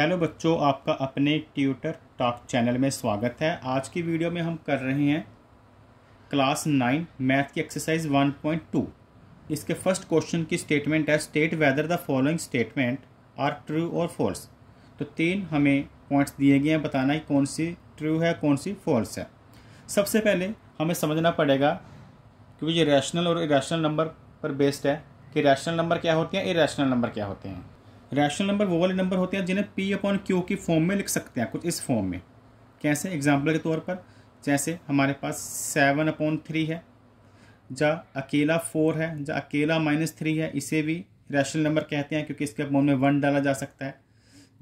Hello बच्चों आपका अपने ट्यूटर टॉक चैनल में स्वागत है आज की वीडियो में हम कर रहे हैं क्लास नाइन मैथ की एक्सरसाइज 1.2 इसके फर्स्ट क्वेश्चन की स्टेटमेंट है state whether the following statement are true और फॉल्स तो तीन हमें पॉइंट्स दिए गए हैं बताना है कौन सी ट्रू है कौन सी फॉल्स है सबसे पहले हमें समझना पड़ेगा क्योंकि ये रैशनल और इरेशनल नंबर पर बेस्ड है कि रैशनल नंबर क्या होते हैं इरेशनल नंबर क्या होते हैं रैशनल नंबर वो वाले नंबर होते हैं जिन्हें पी अपॉन क्यू की फॉर्म में लिख सकते हैं कुछ इस फॉर्म में कैसे एग्जाम्पल के तौर पर जैसे हमारे पास सेवन अपॉन थ्री है जा अकेला फोर है जा अकेला माइनस थ्री है इसे भी रैशनल नंबर कहते हैं क्योंकि इसके फॉर्म में वन डाला जा सकता है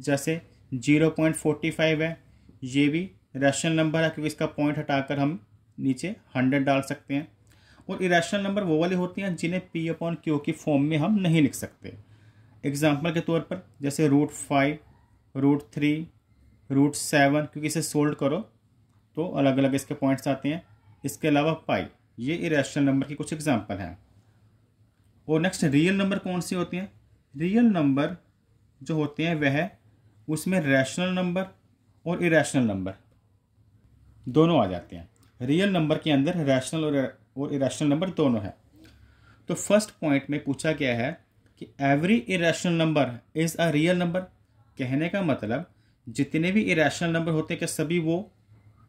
जैसे जीरो पॉइंट फोर्टी फाइव है ये भी रैशनल नंबर है क्योंकि इसका पॉइंट हटाकर हम नीचे हंड्रेड डाल सकते हैं और इरेशनल नंबर वो वाले होते हैं जिन्हें पी अपॉन क्यू की फॉर्म में हम नहीं लिख सकते एग्जाम्पल के तौर पर जैसे root five root three root seven क्योंकि इसे सोल्ड करो तो अलग अलग इसके पॉइंट्स आते हैं इसके अलावा पाई ये इरेशनल नंबर की कुछ एग्जाम्पल हैं और नेक्स्ट रियल नंबर कौन सी होते हैं रियल नंबर जो होते हैं वह है, उसमें रैशनल नंबर और इरेशनल नंबर दोनों आ जाते हैं रियल नंबर के अंदर रैशनल और और इरेशनल नंबर दोनों है तो फर्स्ट पॉइंट में पूछा गया है कि every irrational number is a real number कहने का मतलब जितने भी इरेशनल नंबर होते हैं क्या सभी वो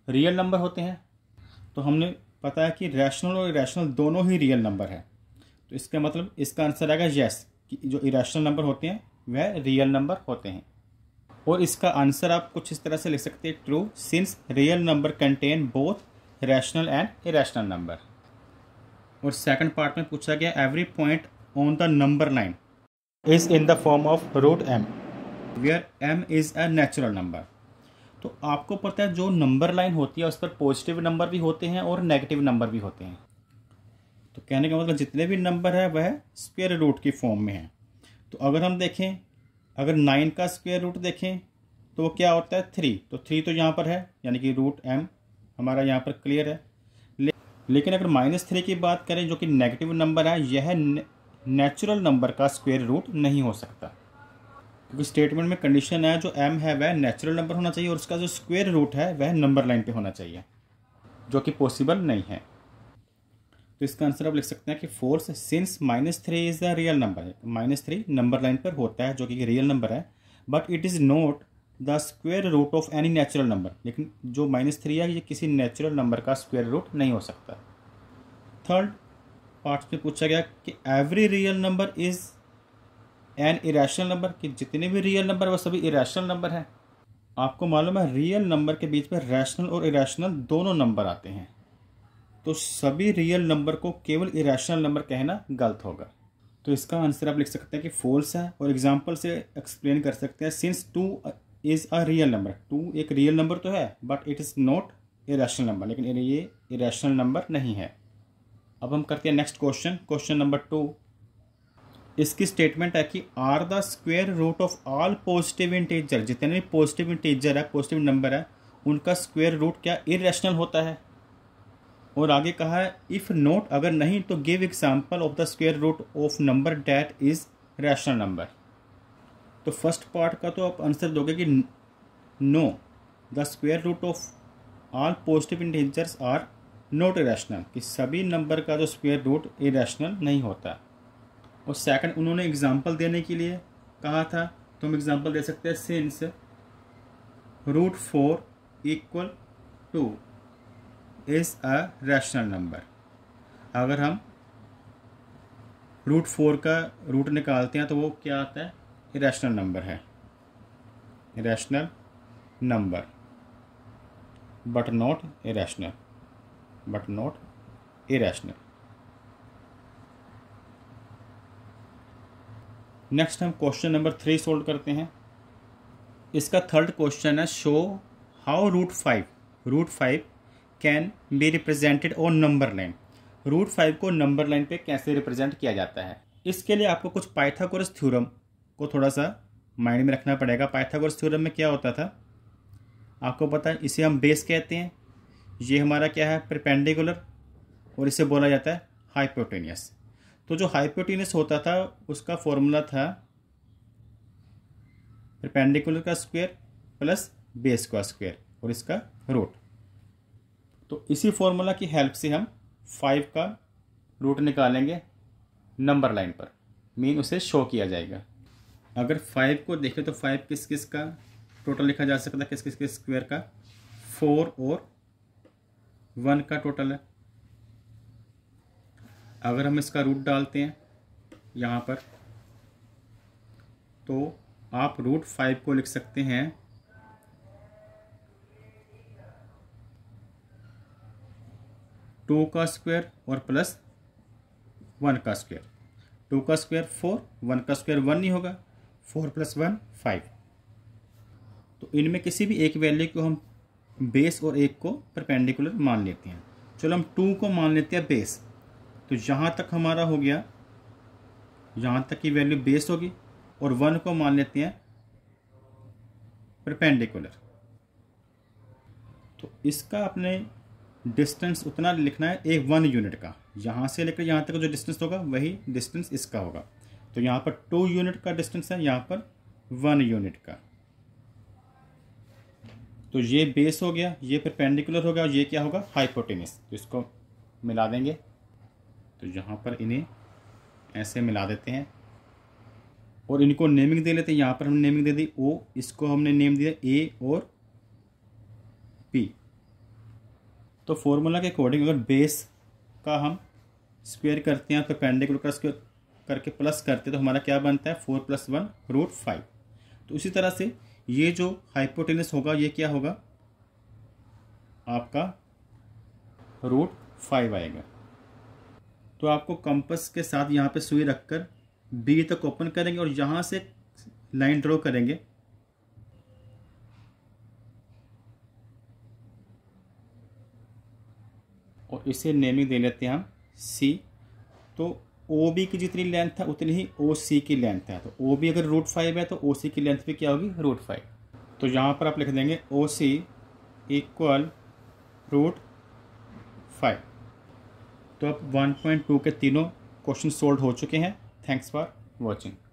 रियल नंबर होते हैं तो हमने पता है कि रैशनल और इरेशनल दोनों ही रियल नंबर है तो इसका मतलब इसका आंसर आएगा येस कि जो इरेशनल नंबर होते हैं वह रियल नंबर होते हैं और इसका आंसर आप कुछ इस तरह से लिख सकते हैं true since real number contain both rational and irrational number और सेकंड पार्ट में पूछा गया every point on the number 9 is in the form of root m where m is a natural number तो आपको पता है जो number line होती है उस पर positive number भी होते हैं और negative number भी होते हैं तो कहने का मतलब जितने भी नंबर है वह स्क्वेयर रूट की फॉर्म में है तो अगर हम देखें अगर नाइन का स्क्वेयर रूट देखें तो वो क्या होता है थ्री तो थ्री तो यहाँ पर है यानी कि रूट एम हमारा यहाँ पर क्लियर है ले, लेकिन अगर माइनस थ्री की बात करें जो कि नेगेटिव नंबर है यह नेचुरल नंबर का स्क्वेयर रूट नहीं हो सकता क्योंकि स्टेटमेंट में कंडीशन है जो एम है वह नेचुरल नंबर होना चाहिए और उसका जो स्क्वेयर रूट है वह नंबर लाइन पे होना चाहिए जो कि पॉसिबल नहीं है तो इसका आंसर आप लिख सकते हैं कि फोर्स since minus three is the real number minus three number line पर होता है जो कि रियल नंबर है but it is not the square root of any natural number लेकिन जो माइनस थ्री है ये किसी नेचुरल नंबर का स्क्वेयर रूट नहीं हो सकता थर्ड पार्ट्स में पूछा गया कि every real number is an irrational number कि जितने भी रियल नंबर वो सभी इरेशनल नंबर हैं आपको मालूम है रियल नंबर के बीच में रैशनल और इरेशनल दोनों नंबर आते हैं तो सभी रियल नंबर को केवल इरेशनल नंबर कहना गलत होगा तो इसका आंसर आप लिख सकते हैं कि फोल्स है और एग्जाम्पल से एक्सप्लेन कर सकते हैं since two is a real number two एक रियल नंबर तो है but it is not rational number लेकिन ये इरेशनल नंबर नहीं है अब हम करते हैं next question question number two इसकी स्टेटमेंट है कि are the square root of all positive integer जितने भी पॉजिटिव इंटीजर है पॉजिटिव नंबर है उनका स्क्वेयर रूट क्या इरेशनल होता है और आगे कहा है इफ़ नोट अगर नहीं तो give example of the square root of number that is rational number तो फर्स्ट पार्ट का तो आप आंसर दोगे कि no the square root of all positive integers are not irrational कि सभी नंबर का जो स्क्वेयर रूट इरेशनल नहीं होता और सेकंड उन्होंने एग्जांपल देने के लिए कहा था तो हम एग्जांपल दे सकते हैं since root four equal to is a rational number अगर हम रूट फोर का रूट निकालते हैं तो वो क्या आता है इरेशनल नंबर है irrational number but not irrational but not irrational. Next हम क्वेश्चन नंबर थ्री सोल्व करते हैं इसका थर्ड क्वेश्चन है show how root five root five can be represented on number line root five को number line पे कैसे represent किया जाता है इसके लिए आपको कुछ पाइथागोरस थ्योरम को थोड़ा सा माइंड में रखना पड़ेगा पाइथागोरस थ्योरम में क्या होता था आपको पता है इसे हम बेस कहते हैं ये हमारा क्या है परपेंडिकुलर और इसे बोला जाता है हाइपोटेनियस तो जो हाइपोटेनियस होता था उसका फॉर्मूला था प्रपेंडिकुलर का स्क्वायर प्लस बेस का स्क्वायर और इसका रूट तो इसी फॉर्मूला की हेल्प से हम फाइव का रूट निकालेंगे नंबर लाइन पर मीन उसे शो किया जाएगा अगर फाइव को देखें तो फाइव किस किस का टोटल लिखा जा सकता है किस किस के स्क्वायर का फोर और वन का टोटल है अगर हम इसका रूट डालते हैं यहाँ पर तो आप रूट फाइव को लिख सकते हैं टू का स्क्वायर और प्लस वन का स्क्वायर टू का स्क्वायर फोर वन का स्क्वायर वन नहीं होगा फोर प्लस वन फाइव तो इनमें किसी भी एक वैल्यू को हम बेस और एक को परपेंडिकुलर मान लेते हैं चलो हम टू को मान लेते हैं बेस तो यहाँ तक हमारा हो गया यहाँ तक की वैल्यू बेस होगी और वन को मान लेते हैं परपेंडिकुलर तो इसका अपने डिस्टेंस उतना लिखना है एक वन यूनिट का यहाँ से लेकर यहाँ तक जो डिस्टेंस होगा वही डिस्टेंस इसका होगा तो यहाँ पर टू यूनिट का डिस्टेंस है यहाँ पर वन यूनिट का तो ये बेस हो गया ये फिर पेंडिकुलर हो गया और ये क्या होगा हाइपोटेनिस तो इसको मिला देंगे तो यहाँ पर इन्हें ऐसे मिला देते हैं और इनको नेमिंग दे लेते हैं यहाँ पर हमने नेमिंग दे दी ओ इसको हमने नेम दिया ए और पी तो फॉर्मूला के अकॉर्डिंग अगर बेस का हम स्क्वेयर करते हैं तो पेंडिकुलर का स्क्वेयर करके प्लस करते हैं तो हमारा क्या बनता है four plus one root five तो उसी तरह से ये जो हाइपोटेनस होगा ये क्या होगा आपका रूट फाइव आएगा तो आपको कंपस के साथ यहाँ पे सुई रखकर बी तक ओपन करेंगे और यहाँ से लाइन ड्रॉ करेंगे और इसे नेमिंग दे लेते हैं हम सी तो ओ बी की जितनी लेंथ है उतनी ही ओ सी की लेंथ है तो ओ बी अगर रूट फाइव है तो ओ सी की लेंथ भी क्या होगी रूट फाइव तो यहाँ पर आप लिख देंगे O C equal root five तो अब 1.2 के तीनों क्वेश्चन सोल्व हो चुके हैं थैंक्स फॉर वॉचिंग